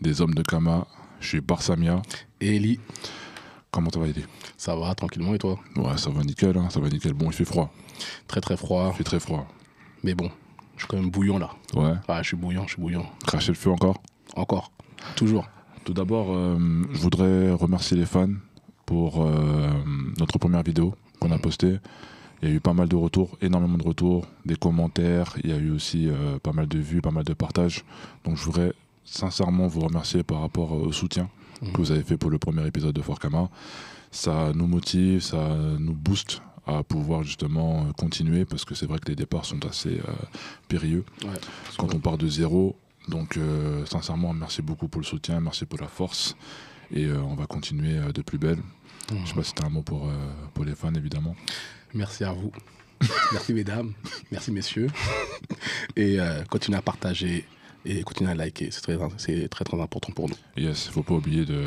des Hommes de Kama. Je suis Barsamia. Et Eli. Comment ça va, Eli Ça va, tranquillement, et toi Ouais, ça va nickel, hein, ça va nickel. Bon, il fait froid. Très, très froid. Il fait très froid. Mais bon, je suis quand même bouillon, là. Ouais. Ah, je suis bouillon, je suis bouillant. Cracher le feu encore Encore. Toujours. Tout d'abord, euh, je voudrais remercier les fans pour euh, notre première vidéo qu'on a mhm. postée. Il y a eu pas mal de retours, énormément de retours, des commentaires. Il y a eu aussi euh, pas mal de vues, pas mal de partages. Donc je voudrais sincèrement vous remercier par rapport euh, au soutien mmh. que vous avez fait pour le premier épisode de Forkama. Ça nous motive, ça nous booste à pouvoir justement euh, continuer parce que c'est vrai que les départs sont assez euh, périlleux quand on part de zéro. Donc sincèrement, merci beaucoup pour le soutien, merci pour la force et on va continuer de plus belle. Mmh. Je sais pas si un mot pour, pour les fans évidemment. Merci à vous. merci mesdames, merci messieurs et continuez à partager et continuez à liker. C'est très, très, très important pour nous. Yes, faut pas oublier de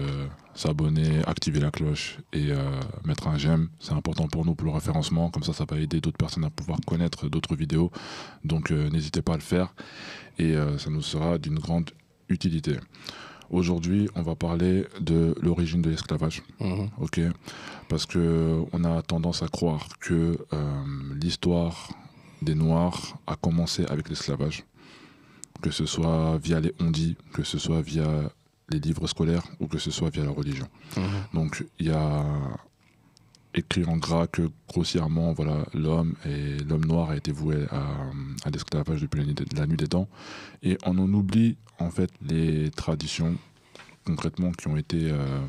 s'abonner, activer la cloche et euh, mettre un j'aime. C'est important pour nous pour le référencement. Comme ça, ça va aider d'autres personnes à pouvoir connaître d'autres vidéos. Donc, euh, n'hésitez pas à le faire et euh, ça nous sera d'une grande utilité. Aujourd'hui, on va parler de l'origine de l'esclavage. Mm-hmm. Ok, parce que on a tendance à croire que l'histoire des Noirs a commencé avec l'esclavage que ce soit via les ondis, que ce soit via les livres scolaires ou que ce soit via la religion. Mhm. Donc il y a écrit en gras que grossièrement voilà l'homme et l'homme noir a été voué à, à l'esclavage depuis la nuit, de, la nuit, des temps et on en oublie en fait les traditions concrètement qui ont été euh,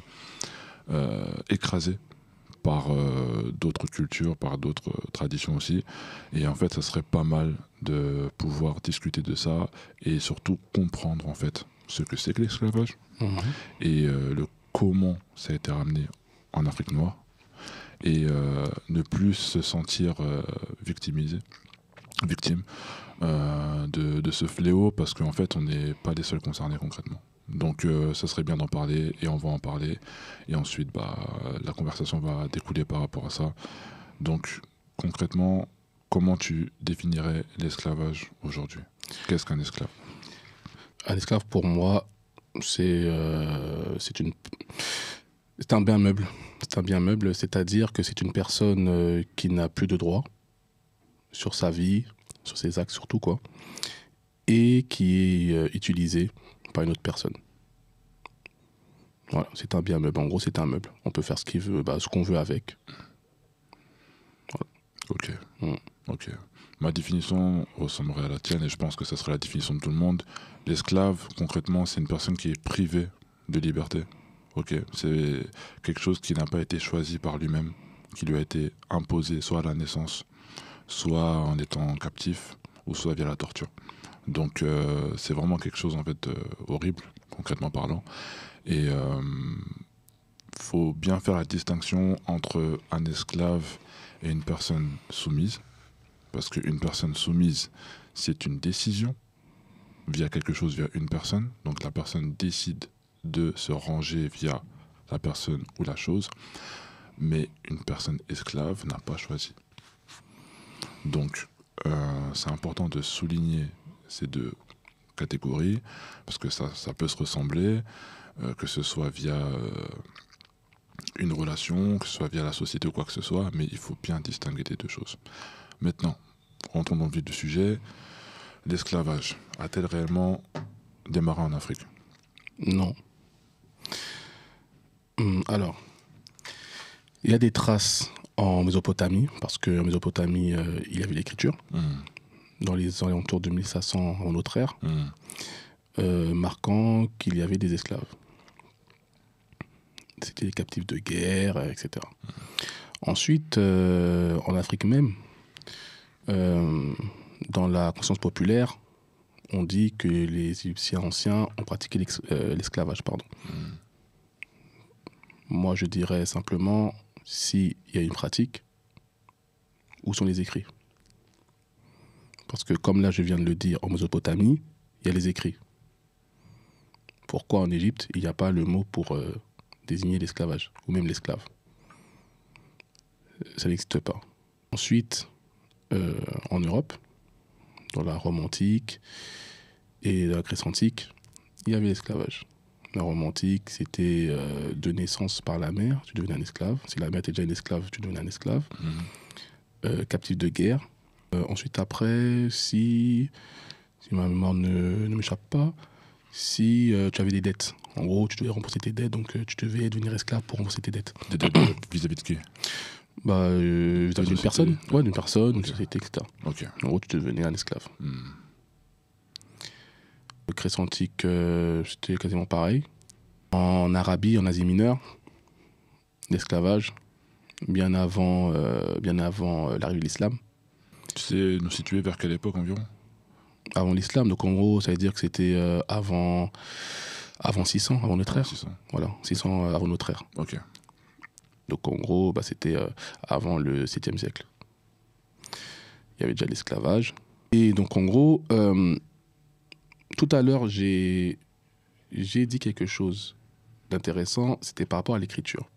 euh, écrasées par euh, d'autres cultures, par d'autres euh, traditions aussi. Et en fait, ça serait pas mal de pouvoir discuter de ça et surtout comprendre en fait ce que c'est que l'esclavage mhm. et euh, le comment ça a été ramené en Afrique noire et ne plus se sentir victimisé, victime de, de, ce fléau parce qu'en fait, on n'est pas les seuls concernés concrètement. Donc euh, ça serait bien d'en parler et on va en parler. Et ensuite, bah, la conversation va découler par rapport à ça. Donc concrètement, comment tu définirais l'esclavage aujourd'hui Qu'est-ce qu'un esclave Un esclave pour moi, c'est euh, un bien meuble. C'est un bien meuble, c'est-à-dire que c'est une personne euh, qui n'a plus de droit sur sa vie, sur ses actes surtout, quoi, et qui est euh, utilisée une autre personne. Voilà, c'est un bien meuble. En gros, c'est un meuble. On peut faire ce qu'il veut, bah, ce qu'on veut avec. Ok. Mm. Ok. Ma définition ressemblerait à la tienne et je pense que ça serait la définition de tout le monde. L'esclave, concrètement, c'est une personne qui est privée de liberté. Ok, c'est quelque chose qui n'a pas été choisi par lui-même, qui lui a été imposé soit à la naissance, soit en étant captif, ou soit via la torture. Donc euh, c'est vraiment quelque chose en fait euh, horrible, concrètement parlant. Et euh, faut bien faire la distinction entre un esclave et une personne soumise, parce qu'une personne soumise, c'est une décision via quelque chose, via une personne. Donc la personne décide de se ranger via la personne ou la chose, mais une personne esclave n'a pas choisi. Donc c'est important de souligner ces deux catégories, parce que ça, ça peut se ressembler, euh, que ce soit via euh, une relation, que ce soit via la société ou quoi que ce soit, mais il faut bien distinguer les deux choses. Maintenant, rentrons dans le vif du sujet. L'esclavage a-t-elle réellement démarré en Afrique Non. Hum, alors, il y a des traces en Mésopotamie, parce qu'en Mésopotamie, euh, il y avait l'écriture. Hum dans les alentours de 1500 en notre ère, hmm. euh, marquant qu'il y avait des esclaves. C'était des captifs de guerre, etc. Hmm. Ensuite, euh, en Afrique même, euh, dans la conscience populaire, on dit que les Égyptiens anciens ont pratiqué l'esclavage. pardon. Hmm. Moi, je dirais simplement, s'il y a une pratique, où sont les écrits parce que comme là je viens de le dire, en Mésopotamie, il y a les écrits. Pourquoi en Égypte, il n'y a pas le mot pour euh, désigner l'esclavage, ou même l'esclave euh, Ça n'existe pas. Ensuite, euh, en Europe, dans la Rome antique et la Grèce antique, il y avait l'esclavage. La Rome antique, c'était de naissance par la mère, tu devenais un esclave. Si la mère était déjà une esclave, tu devenais un esclave. Mmh. captif de guerre, euh, ensuite, après, si, si ma mémoire ne, m'échappe pas, si euh, tu avais des dettes. En gros, tu devais rembourser tes dettes, donc euh, tu devais devenir esclave pour rembourser tes dettes. Des dettes vis-à-vis de qui bah, Vis-à-vis d'une personne, ouais, d'une personne, une société, etc. En gros, tu devenais un esclave. Hmm. Le Christ antique, c'était quasiment pareil. En Arabie, en Asie mineure, l'esclavage, bien avant, bien avant l'arrivée de l'islam tu sais nous situer vers quelle époque environ Avant l'islam, donc en gros, ça veut dire que c'était euh, avant, avant 600, avant notre ère. 600. Voilà, 600 euh, avant notre ère. Ok. Donc en gros, bah, c'était euh, avant le 7e siècle. Il y avait déjà l'esclavage. Et donc en gros, tout à l'heure, j'ai dit quelque chose d'intéressant, c'était par rapport à l'écriture.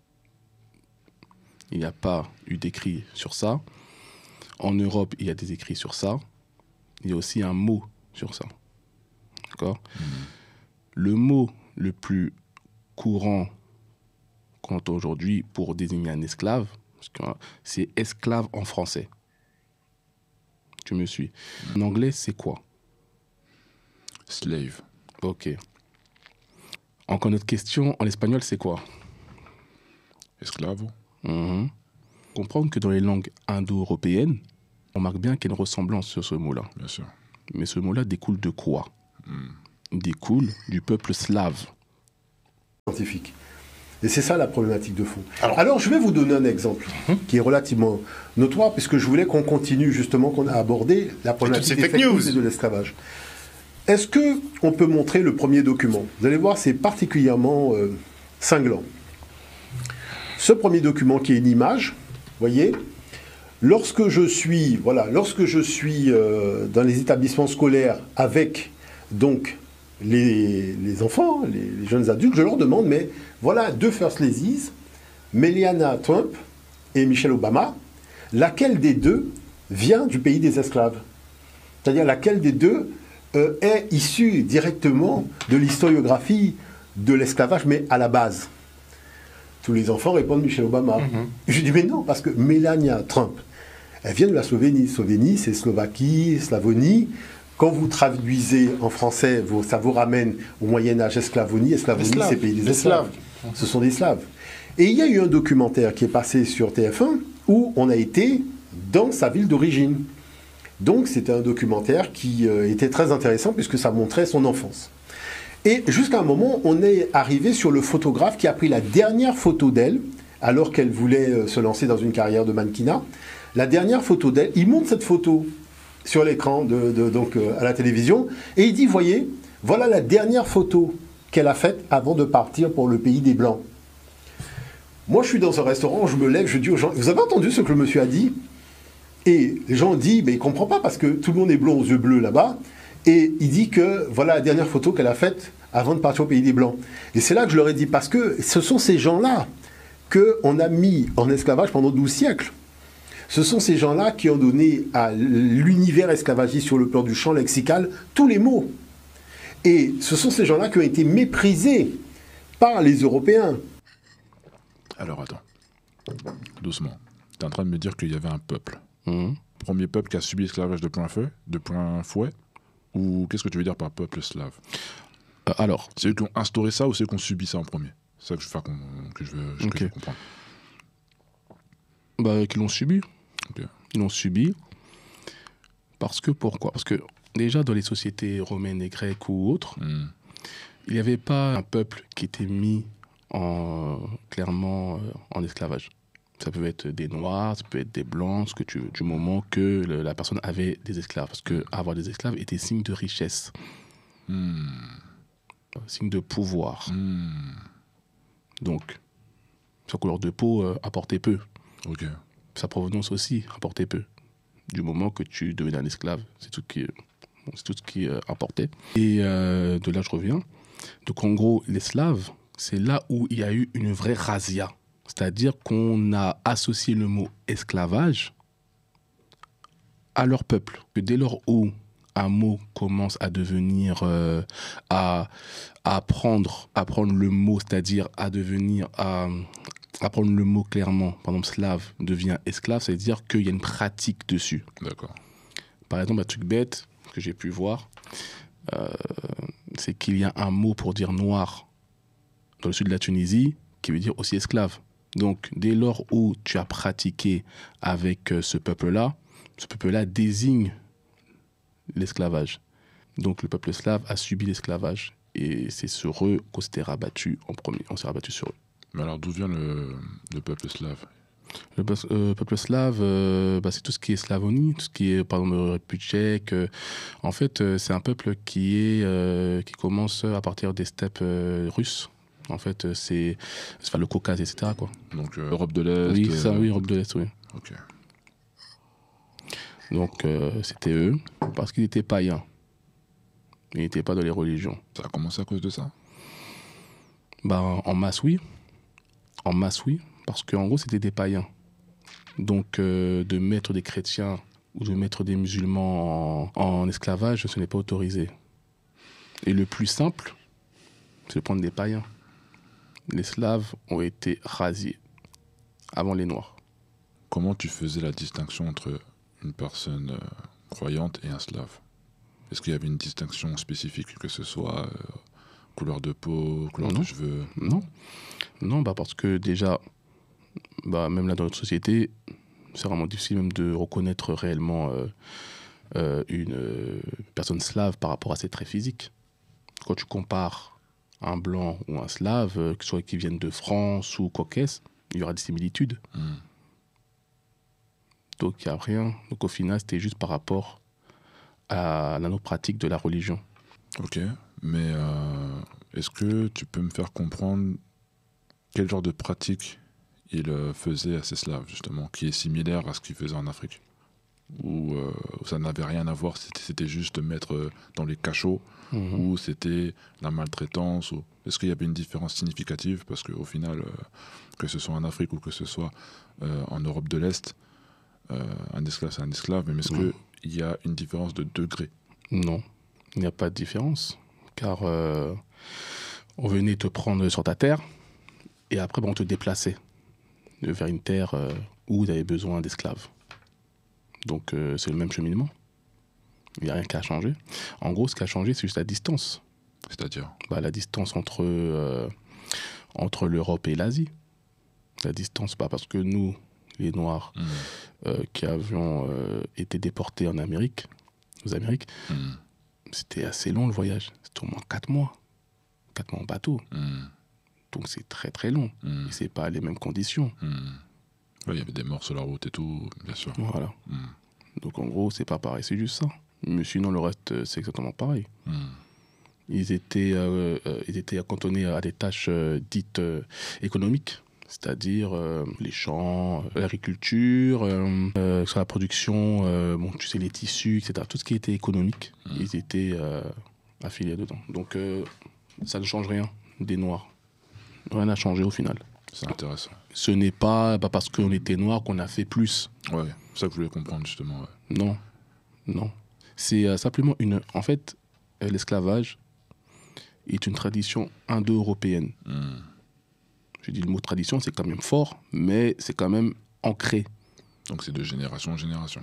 Il n'y a pas eu d'écrit sur ça. En Europe, il y a des écrits sur ça. Il y a aussi un mot sur ça. D'accord mm. Le mot le plus courant qu'on aujourd'hui pour désigner un esclave, c'est esclave en français. Tu me suis. Mm. En anglais, c'est quoi Slave. Ok. Encore une autre question, en espagnol, c'est quoi Esclavo. Mm-hmm comprendre que dans les langues indo-européennes, on marque bien qu'il y a une ressemblance sur ce mot-là. Mais ce mot-là découle de quoi Il hmm. découle du peuple slave. Scientifique. Et c'est ça la problématique de fond. Alors, je vais vous donner un exemple mhm. qui est relativement notoire, puisque je voulais qu'on continue justement, qu'on a abordé la problématique des de l'esclavage. Est-ce qu'on peut montrer le premier document Vous allez voir, c'est particulièrement euh, cinglant. Ce premier document qui est une image, voyez Lorsque je suis, voilà, lorsque je suis euh, dans les établissements scolaires avec donc les, enfants, hein, les, jeunes adultes, je leur demande, mais voilà deux First Ladies, Meliana Trump et Michelle Obama, laquelle des deux vient du pays des esclaves C'est-à-dire laquelle des deux euh, est issue directement de l'historiographie de l'esclavage, mais à la base tous les enfants répondent Michel Obama. Mhm. Je dis mais non, parce que Melania Trump, elle vient de la Slovénie. Slovénie, c'est Slovaquie, Slavonie. Quand vous traduisez en français, ça vous ramène au Moyen Âge, Esclavonie. Esclavonie, c'est pays des Esclaves. Ce sont des Slaves. Et il y a eu un documentaire qui est passé sur TF1 où on a été dans sa ville d'origine. Donc c'était un documentaire qui euh, était très intéressant puisque ça montrait son enfance. Et jusqu'à un moment, on est arrivé sur le photographe qui a pris la dernière photo d'elle, alors qu'elle voulait euh, se lancer dans une carrière de mannequinat. La dernière photo d'elle, il monte cette photo sur l'écran de, donc euh, à la télévision et il dit voyez voilà la dernière photo qu'elle a faite avant de partir pour le pays des blancs. Moi je suis dans un restaurant, je me lève, je dis aux gens vous avez entendu ce que le monsieur a dit Et les gens disent mais il comprend pas parce que tout le monde est blond aux yeux bleus là-bas et il dit que voilà la dernière photo qu'elle a faite avant de partir au pays des Blancs. Et c'est là que je leur ai dit, parce que ce sont ces gens-là qu'on a mis en esclavage pendant 12 siècles. Ce sont ces gens-là qui ont donné à l'univers esclavagiste sur le plan du champ lexical tous les mots. Et ce sont ces gens-là qui ont été méprisés par les Européens. Alors attends, doucement. Tu es en train de me dire qu'il y avait un peuple. Mmh. Premier peuple qui a subi l'esclavage de plein feu, de plein fouet, ou qu'est-ce que tu veux dire par peuple slave euh, Alors. C'est eux qui ont instauré ça ou c'est eux qui ont subi ça en premier C'est ça que je, veux, comprendre. Bah, qu'ils l'ont subi. Ils l'ont subi. Parce que pourquoi Parce que déjà dans les sociétés romaines et grecques ou autres, hmm. il n'y avait pas un peuple qui était mis en, clairement euh, en esclavage. Ça peut être des noirs, ça peut être des blancs, ce que tu du moment que la personne avait des esclaves. Parce que avoir des esclaves était signe de richesse, hmm. signe de pouvoir. Hmm. Donc, sa couleur de peau euh, apportait peu. Sa provenance aussi apportait peu. Du moment que tu devenais un esclave, c'est tout qui, euh, c'est tout ce qui apportait. Euh, Et de là, je reviens. Donc, en gros, les c'est là où il y a eu une vraie razzia. C'est-à-dire qu'on a associé le mot esclavage à leur peuple. Que dès lors où un mot commence à devenir, euh, à, à, prendre, à prendre le mot, c'est-à-dire à devenir, à, apprendre prendre le mot clairement, par exemple slave devient esclave, c'est à dire qu'il y a une pratique dessus. D'accord. Par exemple, un truc bête que j'ai pu voir, euh, c'est qu'il y a un mot pour dire noir dans le sud de la Tunisie qui veut dire aussi esclave. Donc, dès lors où tu as pratiqué avec euh, ce peuple-là, ce peuple-là désigne l'esclavage. Donc, le peuple slave a subi l'esclavage. Et c'est sur eux qu'on s'est rabattu en premier. On s'est rabattu sur eux. Mais alors, d'où vient le, peuple slave le peuple slave, euh, euh, bah, c'est tout ce qui est Slavonie, tout ce qui est, par exemple, République tchèque. en fait, c'est un peuple qui commence à partir des steppes russes en fait, euh, c'est le Caucase, etc. Quoi. Donc euh, Europe de l'Est Oui, ça, euh, oui, Europe de l'Est, oui. Ok. Donc c'était eux, parce qu'ils étaient païens. Ils n'étaient pas dans les religions. Ça a commencé à cause de ça ben, En masse, oui. En masse, oui. Parce qu'en gros, c'était des païens. Donc de mettre des chrétiens ou de mettre des musulmans en, en esclavage, ce n'est pas autorisé. Et le plus simple, c'est de prendre des païens les Slaves ont été rasés avant les Noirs. Comment tu faisais la distinction entre une personne euh, croyante et un slave Est-ce qu'il y avait une distinction spécifique, que ce soit euh, couleur de peau, couleur de cheveux Non. Non, bah parce que déjà, bah même là dans notre société, c'est vraiment difficile même de reconnaître réellement euh, une personne slave par rapport à ses traits physiques. Quand tu compares un blanc ou un slave, euh, que soit qu'ils viennent de France ou Caucase, il y aura des similitudes. Hmm. Donc il n'y a rien. Donc au final, c'était juste par rapport à la pratique de la religion. Ok, mais euh, est-ce que tu peux me faire comprendre quel genre de pratique il euh, faisait à ces Slaves, justement, qui est similaire à ce qu'il faisait en Afrique où, euh, ça n'avait rien à voir, c'était juste mettre euh, dans les cachots, mhm. ou c'était la maltraitance. Ou... Est-ce qu'il y avait une différence significative Parce qu'au final, euh, que ce soit en Afrique ou que ce soit en Europe de l'Est, un esclave, c'est un esclave. Mais est-ce que qu'il y a une différence de degré Non, il n'y a pas de différence. Car on venait te prendre sur ta terre, et après, on te déplaçait vers une terre où tu avais besoin d'esclaves. Donc, euh, c'est le même cheminement. Il n'y a rien qui a changé. En gros, ce qui a changé, c'est juste la distance. C'est-à-dire bah, La distance entre, euh, entre l'Europe et l'Asie. La distance, pas bah, parce que nous, les Noirs, hmm. euh, qui avions été déportés en Amérique, aux Amériques, hmm. c'était assez long le voyage. C'était au moins 4 mois. 4 mois en bateau. Hmm. Donc c'est très très long. Et ce pas les mêmes conditions. Il y avait des morts sur la route et tout, bien sûr. Voilà. Hmm. Donc en gros, c'est pas pareil, c'est juste ça. Mais sinon, le reste, euh, c'est exactement pareil. Hmm. Ils étaient, euh, euh, ils étaient cantonnés à des tâches dites économiques, c'est-à-dire les champs, l'agriculture, la production, bon, tu sais, les tissus, etc. Tout ce qui était économique, hmm. ils étaient affiliés dedans. Donc ça ne change rien des Noirs. Rien n'a changé au final. C'est intéressant ce n'est pas parce qu'on était noir qu'on a fait plus. Ouais, c'est ça que je voulais comprendre justement. Non, non. C'est euh, simplement une. En fait, euh, l'esclavage est une tradition indo-européenne. Hmm. J'ai dit le mot tradition, c'est quand même fort, mais c'est quand même ancré. Donc c'est de génération en génération.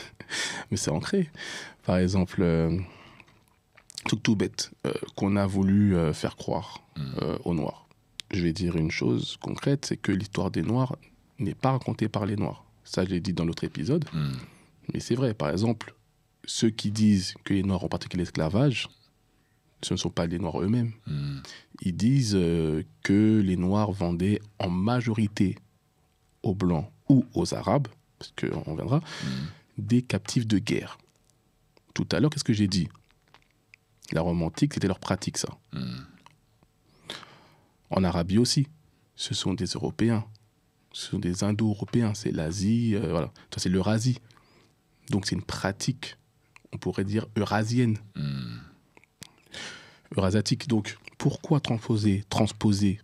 mais c'est ancré. Par exemple, euh, tout tout bête, qu'on a voulu faire croire hmm. aux Noirs je vais dire une chose concrète, c'est que l'histoire des Noirs n'est pas racontée par les Noirs. Ça, je l'ai dit dans l'autre épisode. Hmm. Mais c'est vrai, par exemple, ceux qui disent que les Noirs ont pratiqué l'esclavage, ce ne sont pas les Noirs eux-mêmes. Hmm. Ils disent euh, que les Noirs vendaient en majorité aux Blancs ou aux Arabes, parce qu'on reviendra, hmm. des captifs de guerre. Tout à l'heure, qu'est-ce que j'ai dit La romantique, c'était leur pratique, ça. En Arabie aussi, ce sont des Européens, ce sont des Indo-Européens, c'est l'Asie, euh, voilà, ça c'est l'Eurasie. Donc c'est une pratique, on pourrait dire eurasienne, hmm. eurasiatique. Donc pourquoi transposer, transposer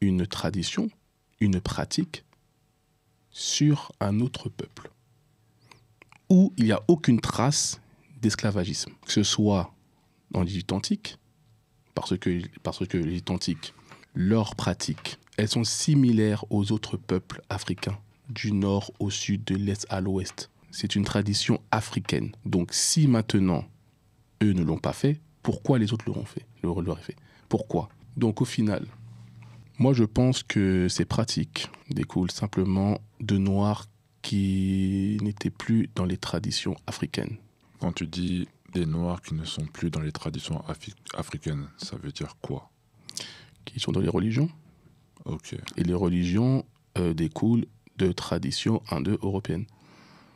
une tradition, une pratique sur un autre peuple où il n'y a aucune trace d'esclavagisme, que ce soit dans l'Égypte antique, parce que, parce que l'Égypte antique leurs pratiques, elles sont similaires aux autres peuples africains, du nord au sud, de l'est à l'ouest. C'est une tradition africaine. Donc si maintenant, eux ne l'ont pas fait, pourquoi les autres l'auront fait, fait Pourquoi Donc au final, moi je pense que ces pratiques découlent simplement de noirs qui n'étaient plus dans les traditions africaines. Quand tu dis des noirs qui ne sont plus dans les traditions africaines, ça veut dire quoi qui sont dans les religions. Ok. Et les religions euh, découlent de traditions indo-européennes.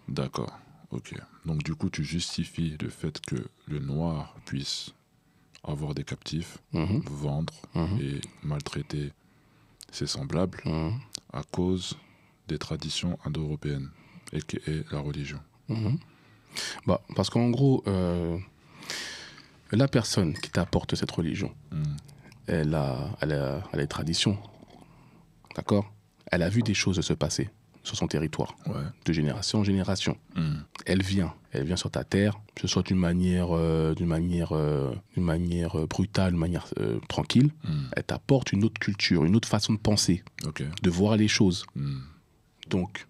D'accord. Ok. Donc du coup, tu justifies le fait que le noir puisse avoir des captifs, mhm. vendre mhm. et maltraiter ses semblables mhm. à cause des traditions indo-européennes et que est la religion. Bah, parce qu'en gros, euh, la personne qui t'apporte cette religion, mm elle a, des traditions. D'accord Elle a vu des choses se passer sur son territoire, de génération en génération. Hmm. Elle vient, elle vient sur ta terre, que ce soit d'une manière, euh, d'une manière, euh, manière euh, brutale, d'une manière tranquille. Hmm. Elle t'apporte une autre culture, une autre façon de penser, de voir les choses. Hmm. Donc,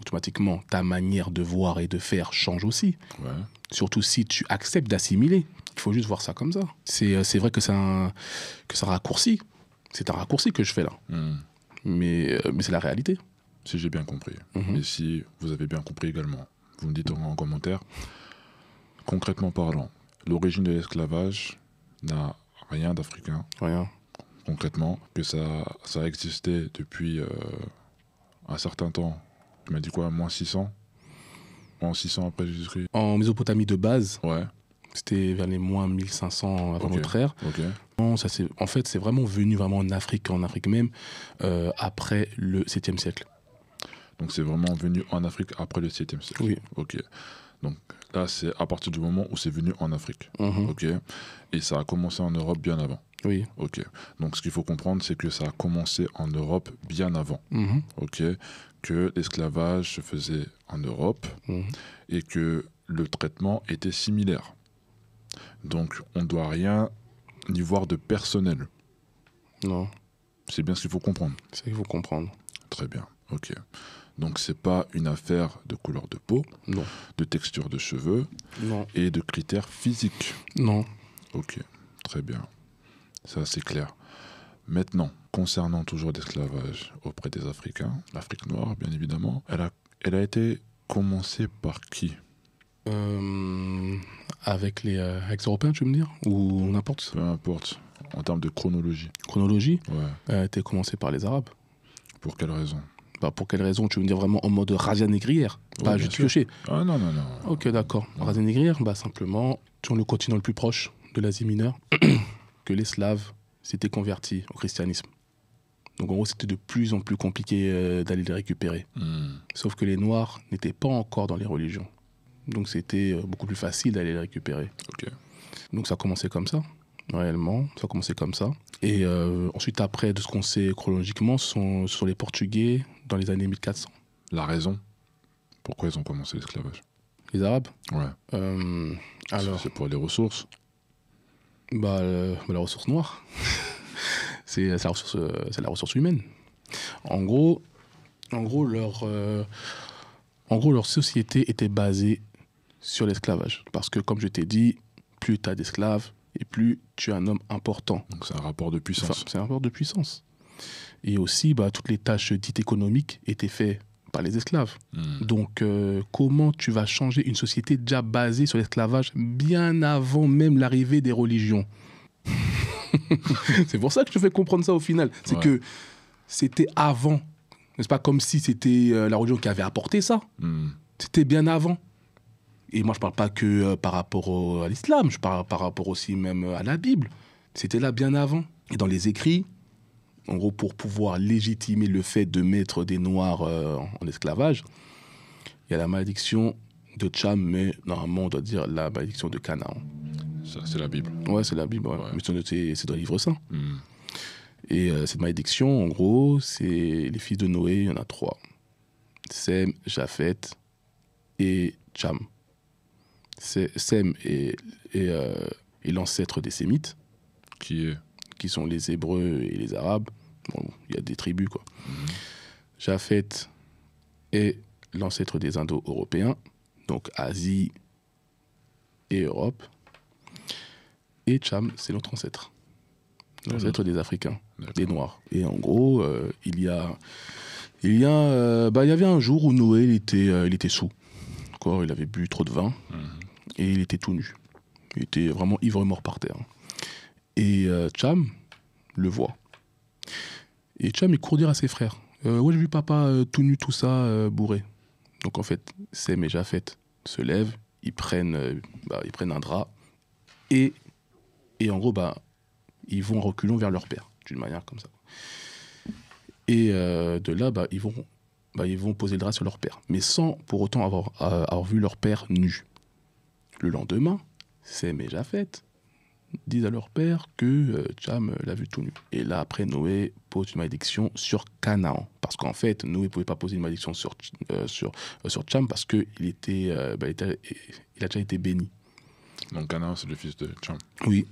automatiquement, ta manière de voir et de faire change aussi. Surtout si tu acceptes d'assimiler. Il faut juste voir ça comme ça. C'est euh, vrai que c'est que ça raccourci. C'est un raccourci que je fais là. Hmm. Mais, euh, mais c'est la réalité. Si j'ai bien compris. Mhm. Et si vous avez bien compris également, vous me dites en commentaire. Concrètement parlant, l'origine de l'esclavage n'a rien d'africain. Rien. Concrètement, que ça, ça a existé depuis euh, un certain temps tu m'as dit quoi, moins 600 Moins 600 après Jésus-Christ En Mésopotamie de base, ouais. c'était vers les moins 1500 avant notre ère. Ok. ça, en fait, c'est vraiment venu vraiment en Afrique, en Afrique même, euh, après le 7e siècle. Donc c'est vraiment venu en Afrique après le 7e siècle Oui. Ok. Donc là, c'est à partir du moment où c'est venu en Afrique. Mhm. Ok. Et ça a commencé en Europe bien avant. Oui. Ok. Donc ce qu'il faut comprendre, c'est que ça a commencé en Europe bien avant. Mhm. Ok que l'esclavage se faisait en Europe mhm. et que le traitement était similaire. Donc on ne doit rien y voir de personnel. Non. C'est bien ce qu'il faut comprendre. C'est ce qu'il faut comprendre. Très bien, ok. Donc c'est pas une affaire de couleur de peau, de texture de cheveux et de critères physiques. Non. Ok, très bien. Ça c'est clair. Maintenant, concernant toujours l'esclavage auprès des Africains, l'Afrique noire bien évidemment, elle a, elle a été commencée par qui euh, Avec les euh, ex-européens, tu veux me dire Ou n'importe Peu importe, en termes de chronologie. Chronologie Ouais. Elle a été commencée par les Arabes. Pour quelle raison bah pour quelle raison Tu veux me dire vraiment en mode Razia négrière Pas juste piocher Ah non, non, non. Ok, d'accord. Razia négrière, bah simplement, sur le continent le plus proche de l'Asie mineure, que les Slaves s'étaient convertis au christianisme. Donc en gros, c'était de plus en plus compliqué euh, d'aller les récupérer. Hmm. Sauf que les Noirs n'étaient pas encore dans les religions. Donc c'était euh, beaucoup plus facile d'aller les récupérer. Donc ça a commencé comme ça, réellement. Ça a commencé comme ça. Et euh, ensuite, après, de ce qu'on sait chronologiquement, ce sont, les Portugais dans les années 1400. La raison Pourquoi ils ont commencé l'esclavage Les Arabes Ouais. alors. C'est pour les ressources bah, bah, la ressource noire. Euh, euh, c'est la, ressource humaine. En gros, en gros, leur, euh, en gros, leur société était basée sur l'esclavage. Parce que, comme je t'ai dit, plus tu as d'esclaves et plus tu es un homme important. Donc c'est un rapport de puissance. c'est un rapport de puissance. Et aussi, bah, toutes les tâches dites économiques étaient faites par les esclaves. Hmm. Donc, comment tu vas changer une société déjà basée sur l'esclavage bien avant même l'arrivée des religions c'est pour ça que je fais comprendre ça au final. C'est que c'était avant. N'est-ce pas comme si c'était euh, la religion qui avait apporté ça hmm. C'était bien avant. Et moi, je parle pas que euh, par rapport à l'islam, je parle par rapport aussi même euh, à la Bible. C'était là bien avant. Et dans les écrits, en gros, pour pouvoir légitimer le fait de mettre des Noirs en esclavage, il y a la malédiction de Cham, mais normalement, on doit dire la malédiction de Canaan. C'est la Bible. Ouais, c'est la Bible. Mais c'est dans le livre saint. Hmm. Et euh, cette malédiction, en gros, c'est les fils de Noé, il y en a trois. Sem, Japheth et Cham. Sem euh, est, l'ancêtre des Sémites. Qui Qui sont les Hébreux et les Arabes. Bon, il y a des tribus, quoi. Mm. Japheth est l'ancêtre des Indo-Européens, donc Asie et Europe et Cham, c'est notre ancêtre. L'ancêtre mmh. des Africains, des Noirs. Et en gros, euh, il y a. Il y, a, euh, bah, il y avait un jour où Noël était, euh, il était sous. Quoi, il avait bu trop de vin mmh. et il était tout nu. Il était vraiment ivre-mort par terre. Et Cham le voit. Et Cham, il court dire à ses frères Ouais, j'ai vu papa tout nu, tout ça, bourré. Donc en fait, c'est déjà Se lève, ils prennent, bah, ils prennent un drap et et en gros, bah, ils vont en reculant vers leur père, d'une manière comme ça. Et euh, de là, bah, ils, vont, bah, ils vont poser le drap sur leur père, mais sans pour autant avoir, euh, vu leur père nu. Le lendemain, c'est méjaphètes disent à leur père que euh, Cham l'a vu tout nu. Et là, après, Noé pose une malédiction sur Canaan. Parce qu'en fait, Noé ne pouvait pas poser une malédiction sur, sur, sur Cham parce qu'il bah, il a déjà été béni. Donc Canaan, c'est le fils de Cham. Oui.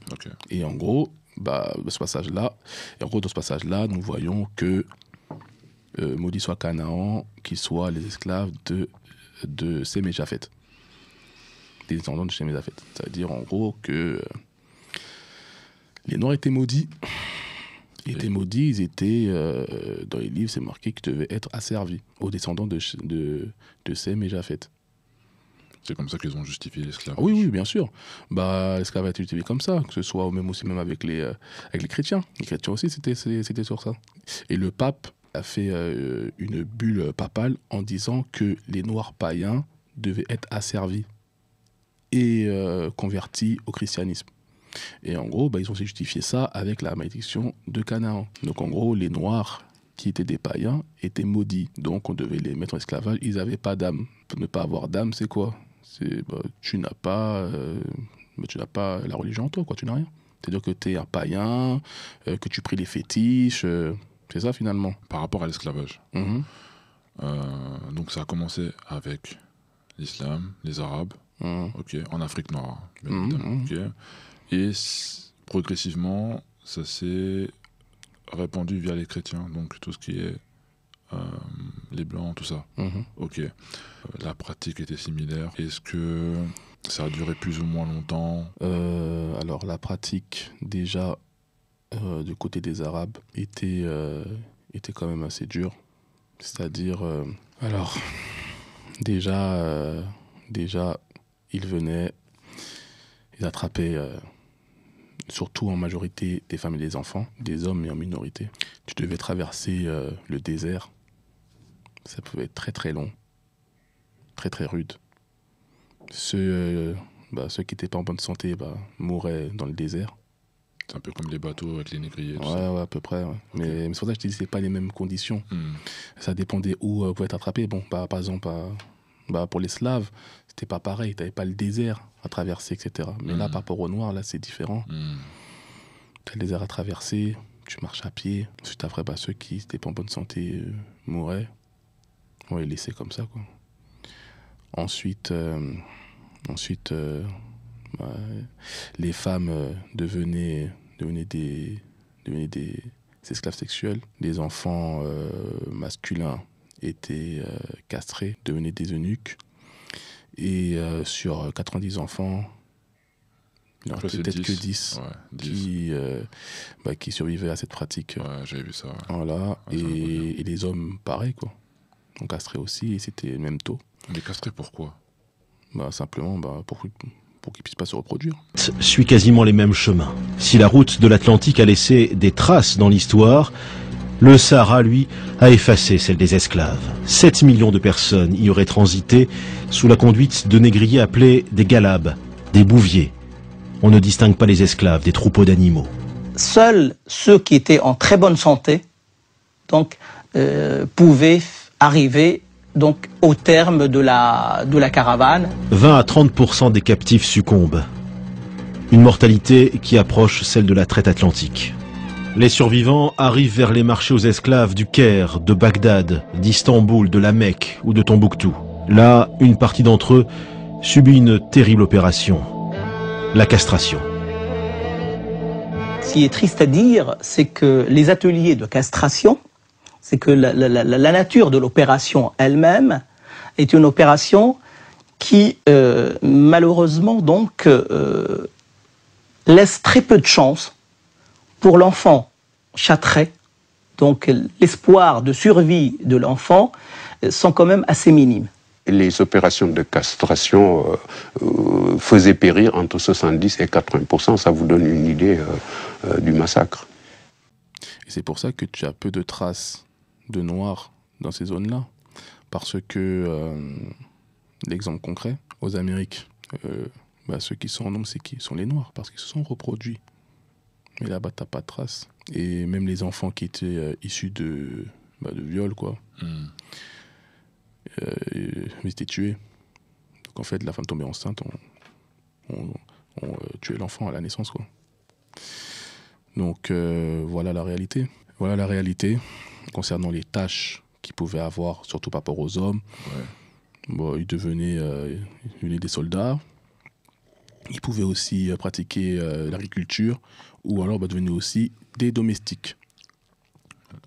Et en gros, bah, ce passage-là, en gros, dans ce passage-là, nous voyons que euh, maudit soit Canaan, qui soit les esclaves de, de japheth des descendants de japheth C'est-à-dire, en gros, que euh, les Noirs étaient maudits. Ils étaient maudits, ils étaient, euh, dans les livres, c'est marqué qu'ils devaient être asservis aux descendants de, de, de et Japheth. C'est comme ça qu'ils ont justifié l'esclavage. Oui, oui, bien sûr. Bah, l'esclavage a été utilisé comme ça, que ce soit même aussi même avec les, euh, avec les chrétiens. Les chrétiens aussi, c'était, c'était sur ça. Et le pape a fait euh, une bulle papale en disant que les noirs païens devaient être asservis et euh, convertis au christianisme. Et en gros, bah, ils ont justifié ça avec la malédiction de Canaan. Donc en gros, les noirs qui étaient des païens étaient maudits. Donc on devait les mettre en esclavage. Ils n'avaient pas d'âme. Ne pas avoir d'âme, c'est quoi c'est bah, tu n'as pas, euh, bah, tu n'as pas la religion en toi, quoi. Tu n'as rien. C'est-à-dire que tu es un païen, euh, que tu pries les fétiches. Euh, c'est ça finalement. Par rapport à l'esclavage. Mhm. donc ça a commencé avec l'islam, les Arabes, mhm. ok, en Afrique noire, bien mhm, Et progressivement, ça s'est répandu via les chrétiens, donc tout ce qui est euh, les blancs, tout ça. Mhm. Ok. Euh, la pratique était similaire. Est-ce que ça a duré plus ou moins longtemps euh, Alors la pratique déjà du côté des Arabes était, était quand même assez dure. C'est-à-dire, alors déjà, déjà, ils venaient, ils attrapaient surtout en majorité des femmes et des enfants, des hommes et en minorité. Tu devais traverser le désert ça pouvait être très très long, très très rude. Ceux, euh, bah, qui n'étaient pas en bonne santé bah, mouraient dans le désert. C'est un peu comme les bateaux avec les négriers. ouais, ouais, à peu près. Mais, mais c'est pour ça que je te dis c'est pas les mêmes conditions. Hmm. Ça dépendait où euh, vous pouvait être attrapé. Bon, bah, par exemple, bah, pour les Slaves, c'était pas pareil. Tu n'avais pas le désert à traverser, etc. Mais là, hmm. par rapport aux Noirs, là, c'est différent. Hmm. Tu as le désert à traverser, tu marches à pied. Ensuite, après, bah, ceux qui n'étaient pas en bonne santé euh, mouraient. On les laissé comme ça. Quoi. Ensuite, euh, ensuite euh, bah, les femmes euh, devenaient, devenaient, des, des, esclaves sexuels. Les enfants masculins étaient castrés, devenaient des eunuques. Et sur 90 enfants, peut-être que 10, bah, Qui, survivaient à cette pratique. j'avais vu ça. Hein. Et, les hommes, pareil, quoi on castrait aussi et c'était le même taux. On les castrait pourquoi bah, Simplement bah, pour, pour qu'ils puissent pas se reproduire. Suit quasiment les mêmes chemins. Si la route de l'Atlantique a laissé des traces dans l'histoire, le Sahara, lui, a effacé celle des esclaves. 7 millions de personnes y auraient transité sous la conduite de négriers appelés des galabes, des bouviers. On ne distingue pas les esclaves des troupeaux d'animaux. Seuls ceux qui étaient en très bonne santé, donc, euh, pouvaient arrivé donc au terme de la, de la caravane. 20 à 30% des captifs succombent. Une mortalité qui approche celle de la traite atlantique. Les survivants arrivent vers les marchés aux esclaves du Caire, de Bagdad, d'Istanbul, de la Mecque ou de Tombouctou. Là, une partie d'entre eux subit une terrible opération, la castration. Ce qui est triste à dire, c'est que les ateliers de castration c'est que la, nature de l'opération elle-même est une opération qui, euh, malheureusement, donc, euh, laisse très peu de chance pour l'enfant châtré. Donc, l'espoir de survie de l'enfant euh, sont quand même assez minimes les opérations de castration faisaient périr entre 70 et 80 Ça vous donne une idée du massacre. Et c'est pour ça que tu as peu de traces de noirs dans ces zones-là. Parce que, euh, l'exemple concret, aux Amériques, euh, bah, ceux qui sont en nombre, c'est qui sont les noirs, parce qu'ils se sont reproduits. Mais là-bas, t'as pas de traces. Et même les enfants qui étaient euh, issus de, bah, de viols, quoi, hmm. ils étaient tués. Donc en fait, la femme tombée enceinte, on, tuait l'enfant à la naissance, quoi. Donc voilà la réalité. Voilà la réalité concernant les tâches qu'ils pouvaient avoir, surtout par rapport aux hommes. Bon, ils devenaient euh, des soldats. Ils pouvaient aussi euh, pratiquer euh, l'agriculture ou alors bah, devenaient aussi des domestiques.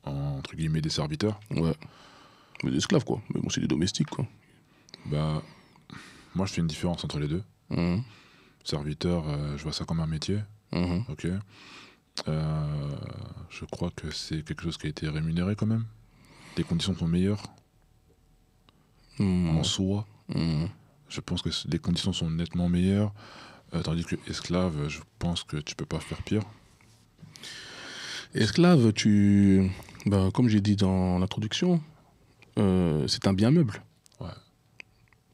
Entre guillemets, des serviteurs Ouais. Mais des esclaves, quoi. Mais bon, c'est des domestiques, quoi. Bah, moi, je fais une différence entre les deux. Mmh. Serviteur, je vois ça comme un métier. Mmh. Ok. Euh, je crois que c'est quelque chose qui a été rémunéré quand même. Les conditions sont meilleures mmh. en soi. Mmh. Je pense que les conditions sont nettement meilleures. Euh, tandis que esclave, je pense que tu peux pas faire pire. Esclave, tu, ben, comme j'ai dit dans l'introduction, euh, c'est un bien meuble.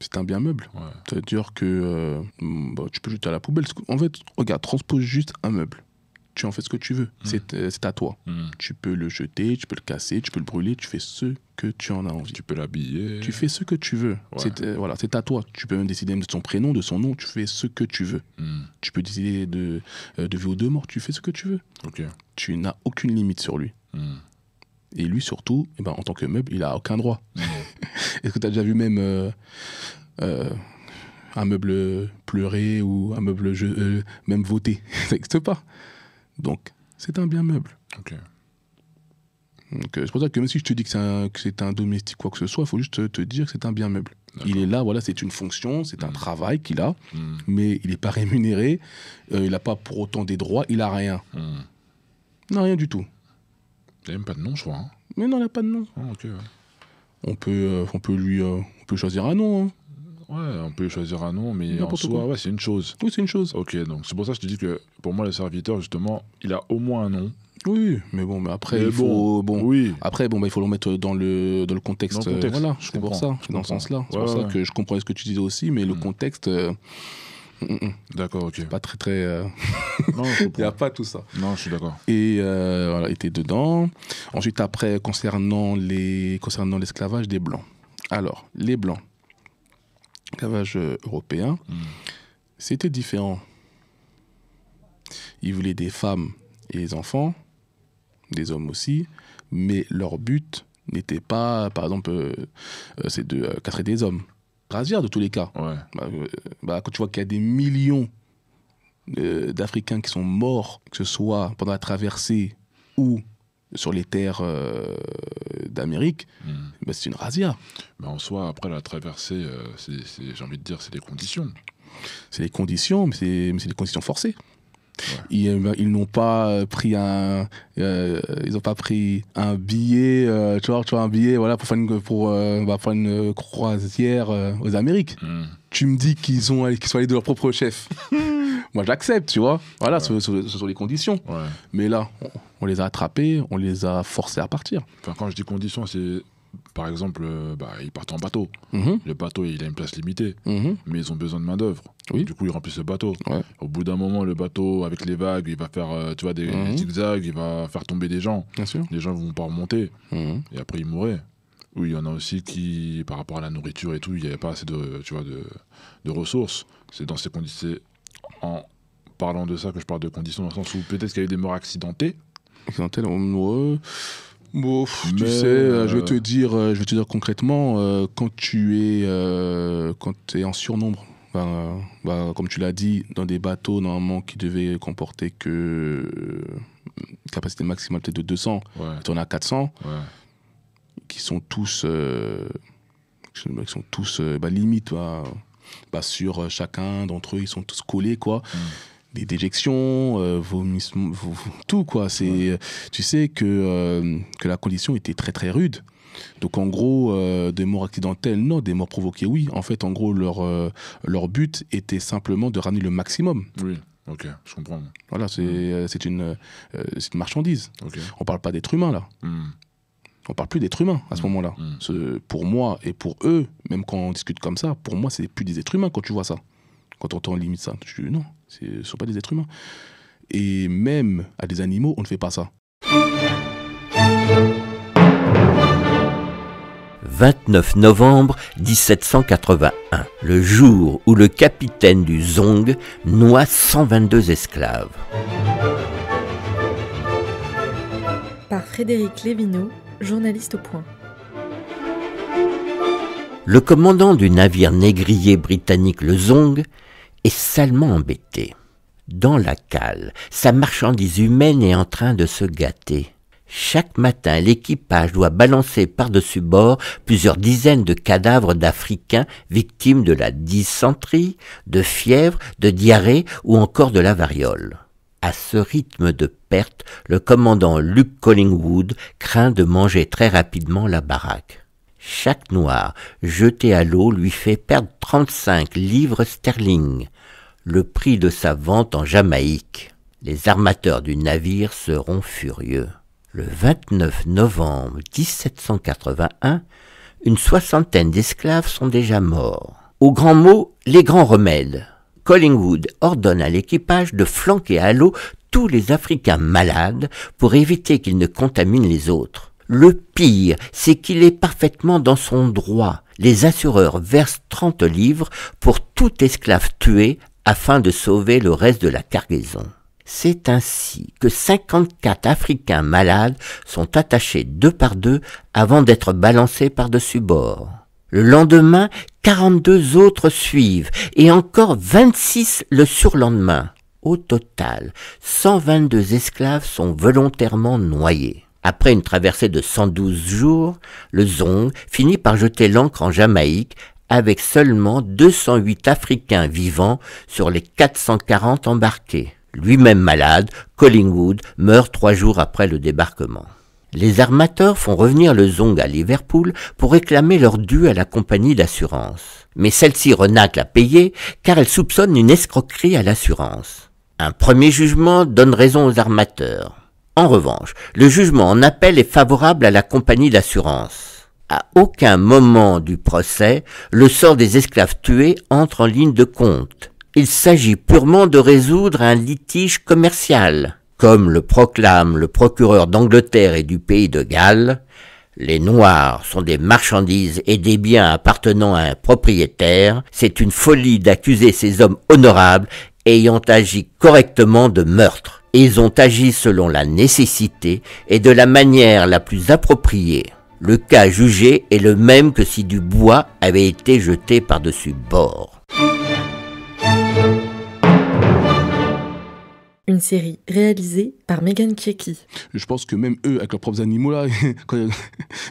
C'est un bien meuble. C'est-à-dire que tu peux jeter à la poubelle. En fait, regarde, transpose juste un meuble tu en fais ce que tu veux. Mm. Euh, c'est, à toi. Mm. Tu peux le jeter, tu peux le casser, tu peux le brûler, tu fais ce que tu en as envie. Tu peux l'habiller. Tu fais ce que tu veux. C'est, euh, voilà, c'est à toi. Tu peux même décider de son prénom, de son nom, tu fais ce que tu veux. Mm. Tu peux décider de, euh, de vie ou de mort, tu fais ce que tu veux. Tu n'as aucune limite sur lui. Et lui, surtout, et eh ben, en tant que meuble, il n'a aucun droit. Est-ce que tu as déjà vu même un meuble pleurer ou un meuble même voter. Ça n'existe pas. Donc, c'est un bien meuble. Euh, c'est pour ça que même si je te dis que c'est un, domestique, quoi que ce soit, il faut juste te, dire que c'est un bien meuble. Il est là, voilà, c'est une fonction, c'est un mm. travail qu'il a, mm. mais il n'est pas rémunéré, euh, il n'a pas pour autant des droits, il mm. n'a rien. Il Non, rien du tout. Il n'a même pas de nom, je crois. Hein. Mais non, il n'a pas de nom. Ah, on, peut, euh, on, peut lui, on peut choisir un nom. Hein. Ouais, on peut choisir un nom, mais en soi, ouais, c'est une chose. Oui, c'est une chose. Ok, donc c'est pour ça que je te dis que pour moi, le serviteur, justement, il a au moins un nom. Oui, mais bon, mais après, il faut, bon, oui. après, bon, ben il faut le mettre dans le, dans le contexte. voilà, je comprends. ça, je dans ce sens-là. C'est pour ça que je comprends ce que tu disais aussi, mais le hmm. contexte. Euh, hmm, hmm, d'accord, ok. pas très, très. Euh, non, Il n'y a pas tout ça. Non, je suis d'accord. Et euh, voilà, voilà, était dedans. Ensuite, après, concernant les concernant l'esclavage des blancs. Alors, les blancs. Cavage euh, européen, mm. c'était différent. Ils voulaient des femmes et des enfants, des hommes aussi, mais leur but n'était pas, par exemple, euh, euh, c'est de euh, des hommes. Rasière de tous les cas. Bah, bah, quand tu vois qu'il y a des millions d'Africains qui sont morts, que ce soit pendant la traversée ou sur les terres euh, d'Amérique, hmm. bah, c'est une razzia. en soi, après la traversée, euh, j'ai envie de dire, c'est des conditions. C'est des conditions, mais c'est des conditions forcées. Euh, ils, n'ont pas pris un, pas pris un billet, tu vois, un billet, voilà, pour faire une, bah, croisière aux Amériques. Hmm. Tu me dis qu'ils ont, qu'ils sont allés de leur propre chef. moi j'accepte, tu vois. Voilà, ce, sont les conditions. Mais là, on, les a attrapés, on les a forcés à partir. quand je dis conditions, c'est par exemple, euh, bah, ils partent en bateau. Mhm. Le bateau, il a une place limitée, mhm. mais ils ont besoin de main d'œuvre. Du coup, ils remplissent le bateau. Au bout d'un moment, le bateau, avec les vagues, il va faire, euh, tu vois, des mhm. zigzags, il va faire tomber des gens. Bien sûr. Les gens vont pas remonter. Et après, ils mourraient. Oui, il y en a aussi qui, par rapport à la nourriture et tout, il n'y avait pas assez de, tu vois, de, de ressources. C'est dans ces conditions en parlant de ça que je parle de conditions, dans le sens où peut-être qu'il y a eu des morts accidentées. Accidentées, nombreux. Bon, tu sais, euh, je vais euh, te dire, euh, je vais te dire concrètement, quand tu es, quand es en surnombre, ben, ben, comme tu l'as dit, dans des bateaux normalement qui devaient comporter que capacité maximale peut-être de 200, tu en as 400, qui sont tous, qui sont tous, ben, limite, hein bah, sur euh, chacun d'entre eux, ils sont tous collés, quoi. Hmm. des déjections, euh, vomissements, tout quoi. Euh, tu sais que que la condition était très très rude. Donc en gros, des morts accidentelles, non, des morts provoquées, oui. En fait, en gros, leur leur but était simplement de ramener le maximum. Oui. Ok, je comprends. Voilà, c'est hmm. une, marchandise. On On parle pas d'être humain là. Hmm on parle plus d'êtres humains à ce mm. moment-là. Mm. Pour moi et pour eux, même quand on discute comme ça, pour moi, c'est plus des êtres humains quand tu vois ça. Quand on entend limite ça, je dis non, ce ne sont pas des êtres humains. Et même à des animaux, on ne fait pas ça. 29 novembre 1781, le jour où le capitaine du Zong noie 122 esclaves. Par Frédéric Lévineau journaliste au point. Le commandant du navire négrier britannique le Zong est salement embêté. Dans la cale, sa marchandise humaine est en train de se gâter. Chaque matin, l'équipage doit balancer par-dessus bord plusieurs dizaines de cadavres d'Africains victimes de la dysenterie, de fièvre, de diarrhée ou encore de la variole. À ce rythme de perte, le commandant Luke Collingwood craint de manger très rapidement la baraque. Chaque noir jeté à l'eau lui fait perdre 35 livres sterling, le prix de sa vente en Jamaïque. Les armateurs du navire seront furieux. Le 29 novembre 1781, une soixantaine d'esclaves sont déjà morts. Au grand mot, les grands remèdes. Collingwood ordonne à l'équipage de flanquer à l'eau tous les Africains malades pour éviter qu'ils ne contaminent les autres. Le pire, c'est qu'il est parfaitement dans son droit. Les assureurs versent 30 livres pour tout esclave tué afin de sauver le reste de la cargaison. C'est ainsi que 54 Africains malades sont attachés deux par deux avant d'être balancés par-dessus bord. Le lendemain, 42 autres suivent et encore 26 le surlendemain. Au total, 122 esclaves sont volontairement noyés. Après une traversée de 112 jours, le Zong finit par jeter l'ancre en Jamaïque avec seulement 208 Africains vivants sur les 440 embarqués. Lui-même malade, Collingwood meurt trois jours après le débarquement. Les armateurs font revenir le Zong à Liverpool pour réclamer leur dû à la compagnie d'assurance. Mais celle-ci renâcle à payer car elle soupçonne une escroquerie à l'assurance. Un premier jugement donne raison aux armateurs. En revanche, le jugement en appel est favorable à la compagnie d'assurance. À aucun moment du procès, le sort des esclaves tués entre en ligne de compte. Il s'agit purement de résoudre un litige commercial comme le proclame le procureur d'Angleterre et du pays de Galles, les Noirs sont des marchandises et des biens appartenant à un propriétaire, c'est une folie d'accuser ces hommes honorables ayant agi correctement de meurtre. Ils ont agi selon la nécessité et de la manière la plus appropriée. Le cas jugé est le même que si du bois avait été jeté par-dessus bord. série réalisée par Megan Kieki. Je pense que même eux, avec leurs propres animaux, là, quand,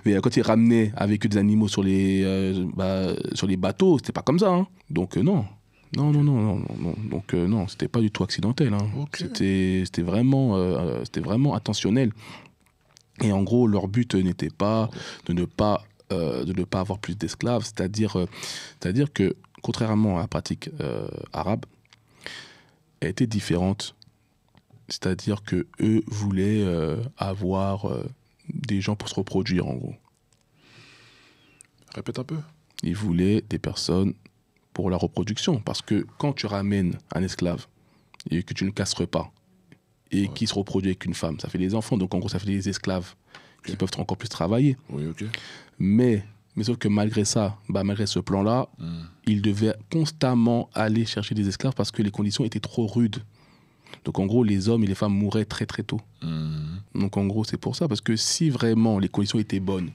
mais euh, ils ramenaient avec eux des animaux sur les, euh, bah, sur les bateaux, c'était pas comme ça. Hein. Donc euh, non. Non, non, non, non, Donc non, c'était pas du tout accidentel. Hein. C'était vraiment, c'était vraiment intentionnel. Et en gros, leur but n'était pas de ne pas, de ne pas avoir plus d'esclaves. C'est-à-dire c'est-à-dire que, contrairement à la pratique arabe, elle était différente c'est-à-dire que eux voulaient euh, avoir euh, des gens pour se reproduire en gros. Répète un peu. Ils voulaient des personnes pour la reproduction parce que quand tu ramènes un esclave et que tu ne casseras pas et qui se reproduit avec une femme, ça fait des enfants donc en gros ça fait des esclaves qui peuvent encore plus travailler. Mais mais sauf que malgré ça, bah, malgré ce plan-là, hmm. ils devaient constamment aller chercher des esclaves parce que les conditions étaient trop rudes donc en gros, les hommes et les femmes mouraient très très tôt. Mhm. Donc en gros, c'est pour ça. Parce que si vraiment les conditions étaient bonnes,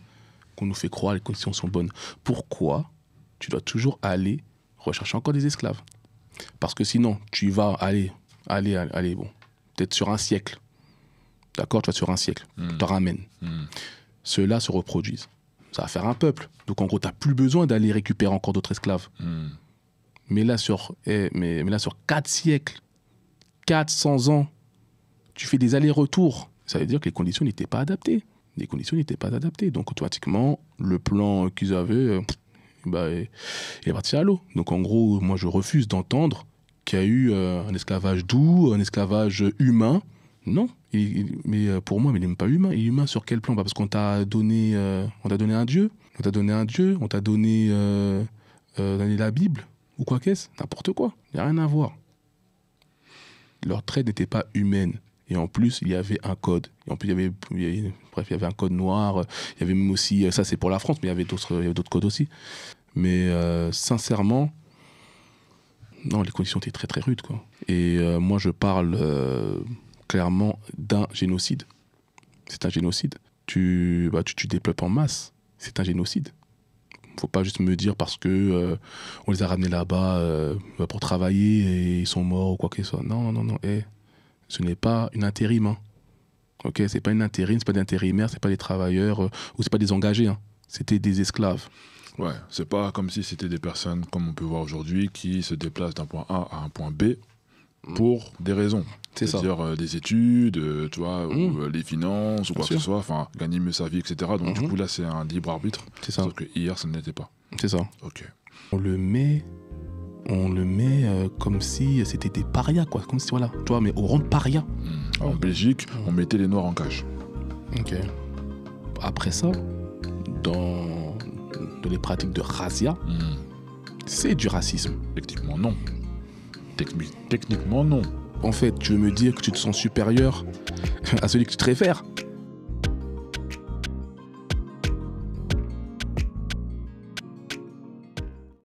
qu'on nous fait croire les conditions sont bonnes, pourquoi tu dois toujours aller rechercher encore des esclaves Parce que sinon, tu vas aller, aller, aller, bon, peut-être sur un siècle. D'accord Tu vas sur un siècle. Mhm. Tu te ramènes. Cela mhm. Ceux-là se reproduisent. Ça va faire un peuple. Donc en gros, tu n'as plus besoin d'aller récupérer encore d'autres esclaves. Mais, là, sur, eh, mais là, sur quatre siècles, 400 ans, tu fais des allers-retours. Ça veut dire que les conditions n'étaient pas adaptées. Les conditions n'étaient pas adaptées. Donc, automatiquement, le plan qu'ils avaient, euh, bah, il est parti à l'eau. Donc, en gros, moi, je refuse d'entendre qu'il y a eu euh, un esclavage doux, un esclavage humain. Non, mais euh, pour moi, mais il n'est pas humain. Il est humain sur quel plan bah, Parce qu'on t'a donné, on t'a donné un Dieu, on t'a donné un Dieu, on t'a donné, donné la Bible ou quoi qu'est-ce, n'importe quoi. Il n'y a rien à voir leurs traits n'étaient pas humaine Et en plus, il y avait un code. Et en plus, il y avait, bref, il y avait un code noir. Il y avait même aussi, euh, ça c'est pour la France, mais il y avait d'autres, d'autres codes aussi. Mais euh, sincèrement, non, les conditions étaient très très rudes. Quoi. Et euh, moi, je parle clairement d'un génocide. C'est un génocide. Tu, bah, tu, tu développes en masse. C'est un génocide faut pas juste me dire parce que euh, on les a ramenés là-bas euh, bah, pour travailler et ils sont morts ou quoi que ce soit. Non, non, non. Eh, ce n'est pas une intérim. Hein. Ok, c'est pas une intérim, c'est pas des intérimaires, c'est pas des travailleurs ou euh, ou c'est pas des engagés. Hein. C'était des esclaves. Ouais, c'est pas comme si c'était des personnes comme on peut voir aujourd'hui qui se déplacent d'un point A à un point B pour des raisons c'est-à-dire euh, des études, euh, tu vois, ou mmh. euh, les finances, ou quoi que ce soit, enfin, gagner mieux sa vie, etc. Donc, du mmh coup, là, c'est un libre arbitre. C'est ça. Sauf que hier, ça l'était pas. C'est ça. Ok. On le met, on le met comme si c'était des parias, quoi. Comme si, voilà, tu vois, mais au rang de paria. Mmh. En Belgique, on mettait les noirs en cage. Ok. Après ça, dans, dans les pratiques de razzia, c'est du racisme. Techniquement, non. techniquement, non en fait, tu veux me dire que tu te sens supérieur à celui que tu te réfères